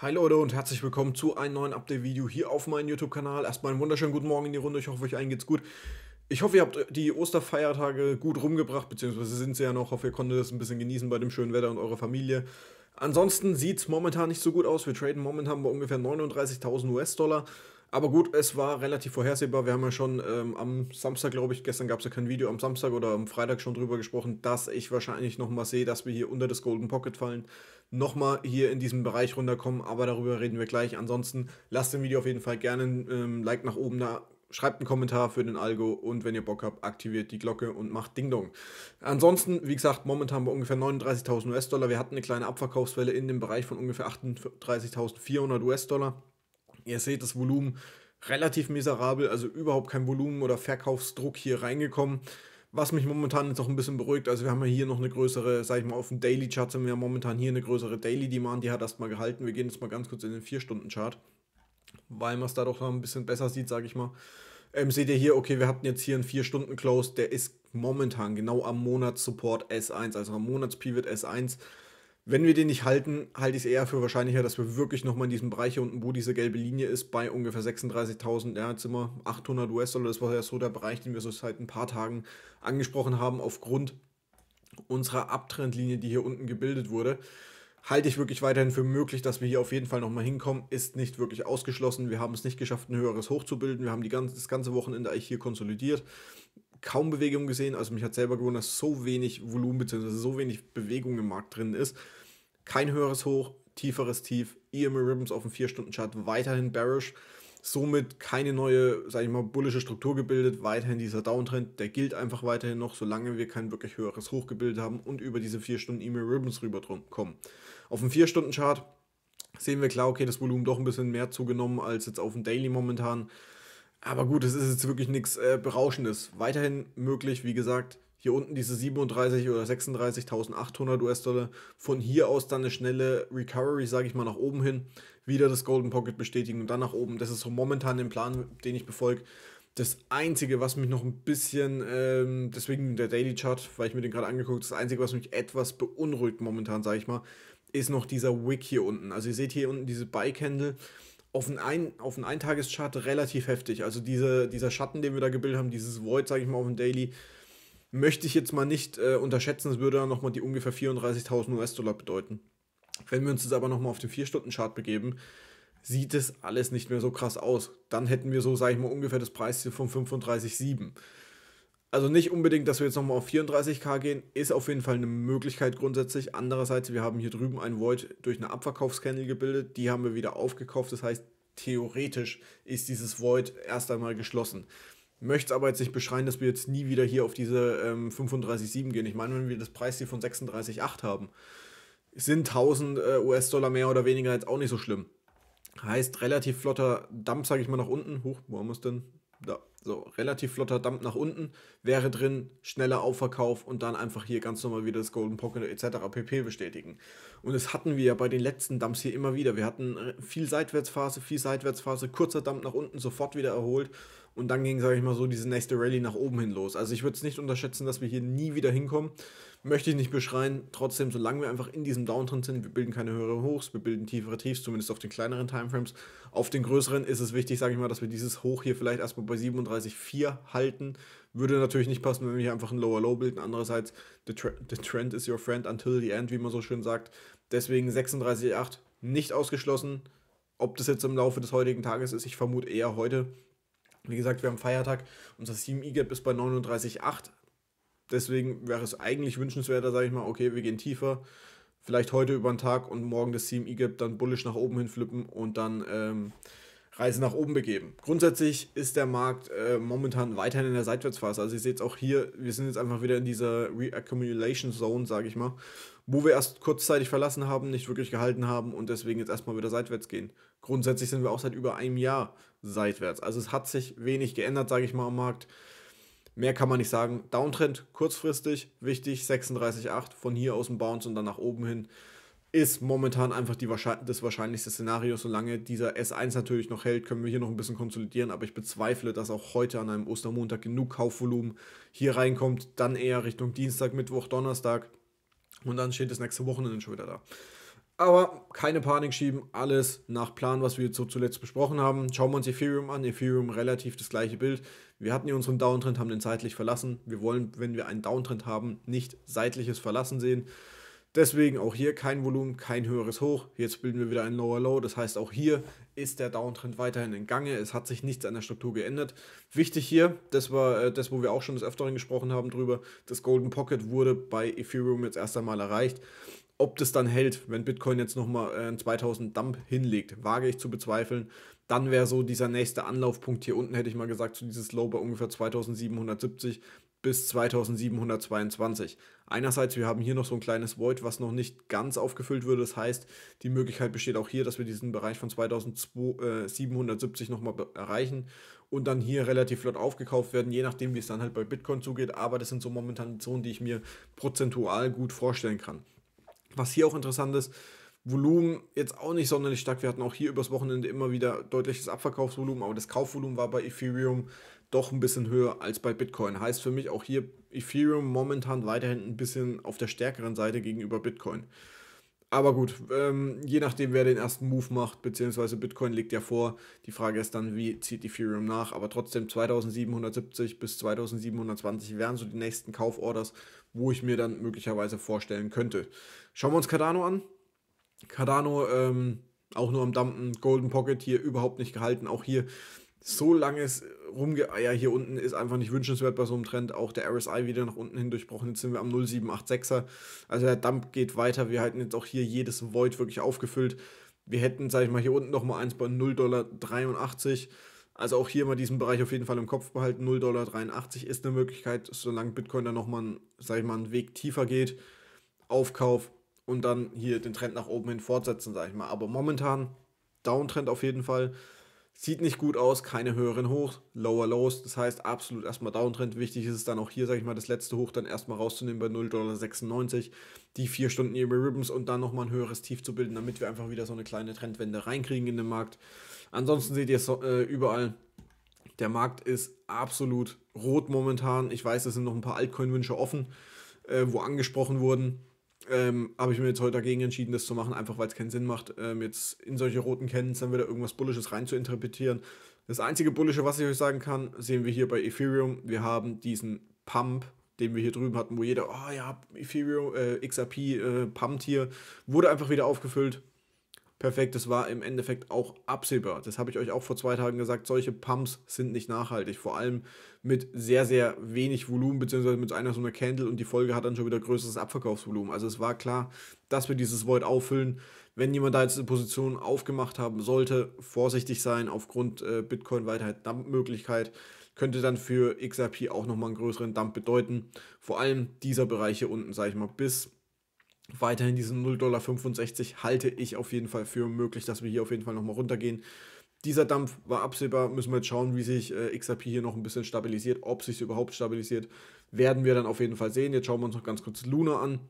Hi Leute und herzlich willkommen zu einem neuen Update-Video hier auf meinem YouTube-Kanal. Erstmal einen wunderschönen guten Morgen in die Runde. Ich hoffe, euch allen geht's gut. Ich hoffe, ihr habt die Osterfeiertage gut rumgebracht, beziehungsweise sind sie ja noch. Ich hoffe, ihr konntet es ein bisschen genießen bei dem schönen Wetter und eurer Familie. Ansonsten sieht es momentan nicht so gut aus. Wir traden momentan bei ungefähr 39.000 US-Dollar. Aber gut, es war relativ vorhersehbar. Wir haben ja schon ähm, am Samstag, glaube ich, gestern gab es ja kein Video, am Samstag oder am Freitag schon drüber gesprochen, dass ich wahrscheinlich nochmal sehe, dass wir hier unter das Golden Pocket fallen nochmal hier in diesem Bereich runterkommen, aber darüber reden wir gleich. Ansonsten lasst dem Video auf jeden Fall gerne ein ähm, Like nach oben da, schreibt einen Kommentar für den Algo und wenn ihr Bock habt, aktiviert die Glocke und macht Ding Dong. Ansonsten, wie gesagt, momentan bei ungefähr 39.000 US-Dollar. Wir hatten eine kleine Abverkaufswelle in dem Bereich von ungefähr 38.400 US-Dollar. Ihr seht das Volumen relativ miserabel, also überhaupt kein Volumen oder Verkaufsdruck hier reingekommen was mich momentan jetzt auch ein bisschen beruhigt. Also wir haben ja hier noch eine größere, sag ich mal, auf dem Daily Chart sind wir ja momentan hier eine größere Daily Demand, die hat erstmal gehalten. Wir gehen jetzt mal ganz kurz in den 4-Stunden-Chart, weil man es da doch noch ein bisschen besser sieht, sage ich mal. Ähm, seht ihr hier, okay, wir hatten jetzt hier einen 4-Stunden-Close, der ist momentan genau am Monats-Support S1, also am Monats-Pivot S1. Wenn wir den nicht halten, halte ich es eher für wahrscheinlicher, dass wir wirklich nochmal in diesem Bereich hier unten, wo diese gelbe Linie ist, bei ungefähr 36.000, ja, jetzt sind wir 800 US-Dollar. Das war ja so der Bereich, den wir so seit ein paar Tagen angesprochen haben, aufgrund unserer Abtrendlinie, die hier unten gebildet wurde. Halte ich wirklich weiterhin für möglich, dass wir hier auf jeden Fall nochmal hinkommen. Ist nicht wirklich ausgeschlossen. Wir haben es nicht geschafft, ein höheres Hoch zu bilden. Wir haben die ganze, das ganze Wochenende eigentlich hier konsolidiert kaum Bewegung gesehen. Also mich hat selber gewundert, dass so wenig Volumen bzw. so wenig Bewegung im Markt drin ist. Kein höheres Hoch, tieferes Tief. EMA Ribbons auf dem 4-Stunden-Chart weiterhin bearish. Somit keine neue, sage ich mal, bullische Struktur gebildet. Weiterhin dieser Downtrend, der gilt einfach weiterhin noch, solange wir kein wirklich höheres Hoch gebildet haben und über diese 4 Stunden EMA Ribbons rüber kommen. Auf dem 4-Stunden-Chart sehen wir klar, okay, das Volumen doch ein bisschen mehr zugenommen als jetzt auf dem Daily momentan. Aber gut, es ist jetzt wirklich nichts äh, Berauschendes. Weiterhin möglich, wie gesagt, hier unten diese 37 oder 36.800 US-Dollar. Von hier aus dann eine schnelle Recovery, sage ich mal, nach oben hin. Wieder das Golden Pocket bestätigen und dann nach oben. Das ist so momentan der Plan, den ich befolge. Das Einzige, was mich noch ein bisschen, ähm, deswegen der Daily Chart, weil ich mir den gerade angeguckt das Einzige, was mich etwas beunruhigt momentan, sage ich mal, ist noch dieser Wick hier unten. Also ihr seht hier unten diese bike Candle auf den, ein, auf den Eintageschart relativ heftig. Also diese, dieser Schatten, den wir da gebildet haben, dieses Void, sage ich mal, auf dem Daily, möchte ich jetzt mal nicht äh, unterschätzen. Es würde dann nochmal die ungefähr 34.000 US-Dollar bedeuten. Wenn wir uns jetzt aber nochmal auf den 4-Stunden-Chart begeben, sieht es alles nicht mehr so krass aus. Dann hätten wir so, sage ich mal, ungefähr das Preisziel von 35,7 also nicht unbedingt, dass wir jetzt nochmal auf 34k gehen, ist auf jeden Fall eine Möglichkeit grundsätzlich. Andererseits, wir haben hier drüben ein Void durch eine Abverkaufscandle gebildet, die haben wir wieder aufgekauft. Das heißt, theoretisch ist dieses Void erst einmal geschlossen. Möchte es aber jetzt nicht beschreien, dass wir jetzt nie wieder hier auf diese ähm, 35,7 gehen. Ich meine, wenn wir das Preisziel von 36,8 haben, sind 1000 äh, US-Dollar mehr oder weniger jetzt auch nicht so schlimm. Heißt relativ flotter Dump, sage ich mal, nach unten. Huch, wo haben wir es denn? da, so relativ flotter Dump nach unten, wäre drin, schneller Aufverkauf und dann einfach hier ganz normal wieder das Golden Pocket etc. pp. bestätigen. Und das hatten wir ja bei den letzten Dumps hier immer wieder. Wir hatten äh, viel Seitwärtsphase, viel Seitwärtsphase, kurzer Dump nach unten, sofort wieder erholt und dann ging, sage ich mal so, diese nächste Rallye nach oben hin los. Also ich würde es nicht unterschätzen, dass wir hier nie wieder hinkommen. Möchte ich nicht beschreien. Trotzdem, solange wir einfach in diesem Downtrend sind, wir bilden keine höheren Hochs, wir bilden tiefere Tiefs, zumindest auf den kleineren Timeframes. Auf den größeren ist es wichtig, sage ich mal, dass wir dieses Hoch hier vielleicht erstmal bei 37,4 halten. Würde natürlich nicht passen, wenn wir hier einfach ein Lower Low bilden. Andererseits, the, tra the trend is your friend until the end, wie man so schön sagt. Deswegen 36,8 nicht ausgeschlossen. Ob das jetzt im Laufe des heutigen Tages ist, ich vermute eher heute. Wie gesagt, wir haben Feiertag. Unser 7 E-Gap ist bei 39,8. Deswegen wäre es eigentlich wünschenswerter, sage ich mal, okay, wir gehen tiefer. Vielleicht heute über den Tag und morgen das 7 E-Gap dann bullisch nach oben hin flippen und dann ähm, Reise nach oben begeben. Grundsätzlich ist der Markt äh, momentan weiterhin in der Seitwärtsphase. Also ihr seht es auch hier, wir sind jetzt einfach wieder in dieser Reaccumulation Zone, sage ich mal, wo wir erst kurzzeitig verlassen haben, nicht wirklich gehalten haben und deswegen jetzt erstmal wieder seitwärts gehen. Grundsätzlich sind wir auch seit über einem Jahr seitwärts. Also es hat sich wenig geändert, sage ich mal, am Markt. Mehr kann man nicht sagen. Downtrend kurzfristig, wichtig 36,8 von hier aus dem Bounce und dann nach oben hin ist momentan einfach die, das wahrscheinlichste Szenario. Solange dieser S1 natürlich noch hält, können wir hier noch ein bisschen konsolidieren, aber ich bezweifle, dass auch heute an einem Ostermontag genug Kaufvolumen hier reinkommt. Dann eher Richtung Dienstag, Mittwoch, Donnerstag und dann steht das nächste Wochenende schon wieder da. Aber keine Panik schieben, alles nach Plan, was wir jetzt so zuletzt besprochen haben. Schauen wir uns Ethereum an. Ethereum relativ das gleiche Bild. Wir hatten hier unseren Downtrend, haben den seitlich verlassen. Wir wollen, wenn wir einen Downtrend haben, nicht seitliches Verlassen sehen. Deswegen auch hier kein Volumen, kein höheres Hoch. Jetzt bilden wir wieder ein Lower Low. Das heißt, auch hier ist der Downtrend weiterhin in Gange. Es hat sich nichts an der Struktur geändert. Wichtig hier, das war äh, das, wo wir auch schon des Öfteren gesprochen haben drüber, das Golden Pocket wurde bei Ethereum jetzt erst einmal erreicht. Ob das dann hält, wenn Bitcoin jetzt nochmal äh, einen 2000 Dump hinlegt, wage ich zu bezweifeln. Dann wäre so dieser nächste Anlaufpunkt hier unten, hätte ich mal gesagt, zu so dieses Low bei ungefähr 2770 bis 2722. Einerseits, wir haben hier noch so ein kleines Void, was noch nicht ganz aufgefüllt würde. Das heißt, die Möglichkeit besteht auch hier, dass wir diesen Bereich von 2770 äh, nochmal erreichen und dann hier relativ flott aufgekauft werden, je nachdem, wie es dann halt bei Bitcoin zugeht. Aber das sind so momentan Zonen, die ich mir prozentual gut vorstellen kann. Was hier auch interessant ist, Volumen jetzt auch nicht sonderlich stark. Wir hatten auch hier übers Wochenende immer wieder deutliches Abverkaufsvolumen, aber das Kaufvolumen war bei Ethereum doch ein bisschen höher als bei Bitcoin. Heißt für mich auch hier Ethereum momentan weiterhin ein bisschen auf der stärkeren Seite gegenüber Bitcoin. Aber gut, ähm, je nachdem, wer den ersten Move macht, beziehungsweise Bitcoin liegt ja vor. Die Frage ist dann, wie zieht Ethereum nach? Aber trotzdem 2770 bis 2720 wären so die nächsten Kauforders, wo ich mir dann möglicherweise vorstellen könnte. Schauen wir uns Cardano an. Cardano ähm, auch nur am Dumpen, Golden Pocket hier überhaupt nicht gehalten. Auch hier so langes Rumgeeier ah hier unten ist einfach nicht wünschenswert bei so einem Trend. Auch der RSI wieder nach unten hin durchbrochen. Jetzt sind wir am 0786er. Also der Dump geht weiter. Wir halten jetzt auch hier jedes Void wirklich aufgefüllt. Wir hätten, sage ich mal, hier unten nochmal eins bei 0,83 Dollar Also auch hier mal diesen Bereich auf jeden Fall im Kopf behalten. 0,83 Dollar ist eine Möglichkeit, solange Bitcoin dann nochmal, sage ich mal, einen Weg tiefer geht. Aufkauf und dann hier den Trend nach oben hin fortsetzen, sage ich mal. Aber momentan Downtrend auf jeden Fall. Sieht nicht gut aus, keine höheren Hochs, Lower Lows, das heißt absolut erstmal Downtrend. Wichtig ist es dann auch hier, sage ich mal, das letzte Hoch dann erstmal rauszunehmen bei 0,96 die vier Stunden Ebay Ribbons und dann nochmal ein höheres Tief zu bilden, damit wir einfach wieder so eine kleine Trendwende reinkriegen in den Markt. Ansonsten seht ihr es äh, überall, der Markt ist absolut rot momentan. Ich weiß, es sind noch ein paar Altcoin-Wünsche offen, äh, wo angesprochen wurden ähm, habe ich mir jetzt heute dagegen entschieden, das zu machen, einfach weil es keinen Sinn macht, ähm, jetzt in solche roten Cannons dann wieder irgendwas Bullisches interpretieren. Das einzige Bullische, was ich euch sagen kann, sehen wir hier bei Ethereum. Wir haben diesen Pump, den wir hier drüben hatten, wo jeder, oh ja, Ethereum, äh, XRP äh, pumpt hier, wurde einfach wieder aufgefüllt perfekt. Das war im Endeffekt auch absehbar. Das habe ich euch auch vor zwei Tagen gesagt. Solche Pumps sind nicht nachhaltig. Vor allem mit sehr, sehr wenig Volumen, beziehungsweise mit einer so einer Candle und die Folge hat dann schon wieder größeres Abverkaufsvolumen. Also es war klar, dass wir dieses Void auffüllen. Wenn jemand da jetzt eine Position aufgemacht haben sollte, vorsichtig sein aufgrund äh, bitcoin weiterheit halt Dump-Möglichkeit könnte dann für XRP auch nochmal einen größeren Dump bedeuten. Vor allem dieser Bereich hier unten, sage ich mal, bis weiterhin diesen 0,65 Dollar halte ich auf jeden Fall für möglich, dass wir hier auf jeden Fall nochmal runtergehen. Dieser Dampf war absehbar, müssen wir jetzt schauen, wie sich äh, XRP hier noch ein bisschen stabilisiert, ob sich überhaupt stabilisiert, werden wir dann auf jeden Fall sehen. Jetzt schauen wir uns noch ganz kurz Luna an.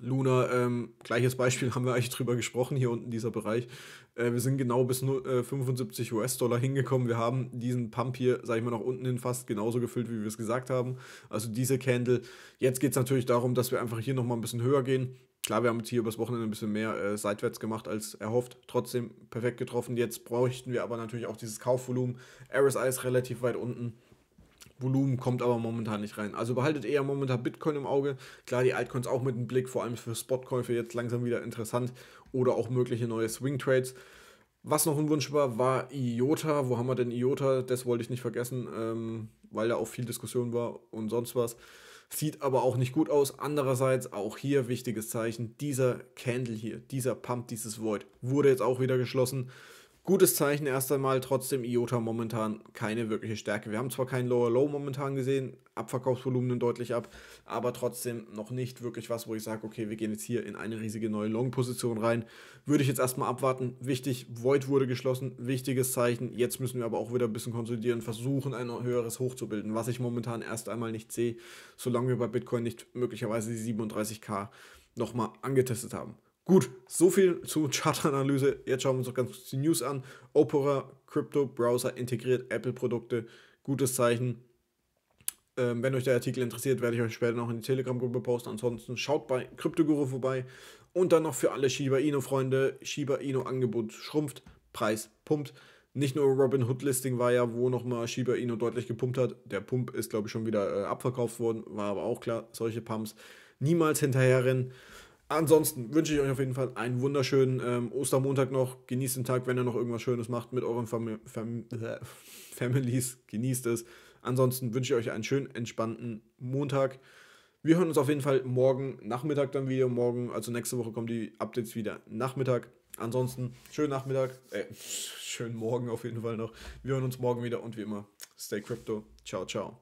Luna, ähm, gleiches Beispiel haben wir eigentlich drüber gesprochen, hier unten dieser Bereich. Äh, wir sind genau bis nur, äh, 75 US-Dollar hingekommen. Wir haben diesen Pump hier, sag ich mal, nach unten hin fast genauso gefüllt, wie wir es gesagt haben. Also diese Candle. Jetzt geht es natürlich darum, dass wir einfach hier nochmal ein bisschen höher gehen. Klar, wir haben jetzt hier übers Wochenende ein bisschen mehr äh, seitwärts gemacht als erhofft. Trotzdem perfekt getroffen. Jetzt bräuchten wir aber natürlich auch dieses Kaufvolumen. RSI ist relativ weit unten. Volumen kommt aber momentan nicht rein. Also behaltet eher momentan Bitcoin im Auge. Klar, die Altcoins auch mit dem Blick, vor allem für Spotkäufe jetzt langsam wieder interessant oder auch mögliche neue Swing Trades. Was noch ein Wunsch war, war IOTA. Wo haben wir denn IOTA? Das wollte ich nicht vergessen, ähm, weil da auch viel Diskussion war und sonst was. Sieht aber auch nicht gut aus. Andererseits auch hier wichtiges Zeichen. Dieser Candle hier, dieser Pump, dieses Void wurde jetzt auch wieder geschlossen. Gutes Zeichen erst einmal, trotzdem IOTA momentan keine wirkliche Stärke. Wir haben zwar kein Lower Low momentan gesehen, Abverkaufsvolumen deutlich ab, aber trotzdem noch nicht wirklich was, wo ich sage, okay, wir gehen jetzt hier in eine riesige neue Long-Position rein. Würde ich jetzt erstmal abwarten. Wichtig, Void wurde geschlossen, wichtiges Zeichen. Jetzt müssen wir aber auch wieder ein bisschen konsolidieren, versuchen, ein höheres Hoch zu bilden, was ich momentan erst einmal nicht sehe, solange wir bei Bitcoin nicht möglicherweise die 37k nochmal angetestet haben. Gut, so viel zu Chartanalyse. Jetzt schauen wir uns noch ganz kurz die News an. Opera Crypto Browser integriert Apple Produkte. Gutes Zeichen. Ähm, wenn euch der Artikel interessiert, werde ich euch später noch in die Telegram-Gruppe posten. Ansonsten schaut bei CryptoGuru vorbei. Und dann noch für alle Shiba Inu-Freunde: Shiba Inu-Angebot schrumpft, Preis pumpt. Nicht nur Robin Hood Listing war ja, wo nochmal Shiba Inu deutlich gepumpt hat. Der Pump ist, glaube ich, schon wieder äh, abverkauft worden, war aber auch klar. Solche Pumps niemals hinterherrennen. Ansonsten wünsche ich euch auf jeden Fall einen wunderschönen ähm, Ostermontag noch. Genießt den Tag, wenn ihr noch irgendwas Schönes macht mit euren Fam Fam äh, Families. Genießt es. Ansonsten wünsche ich euch einen schönen, entspannten Montag. Wir hören uns auf jeden Fall morgen Nachmittag dann wieder. Morgen, also nächste Woche kommen die Updates wieder Nachmittag. Ansonsten schönen Nachmittag, äh, schönen Morgen auf jeden Fall noch. Wir hören uns morgen wieder und wie immer, stay crypto. Ciao, ciao.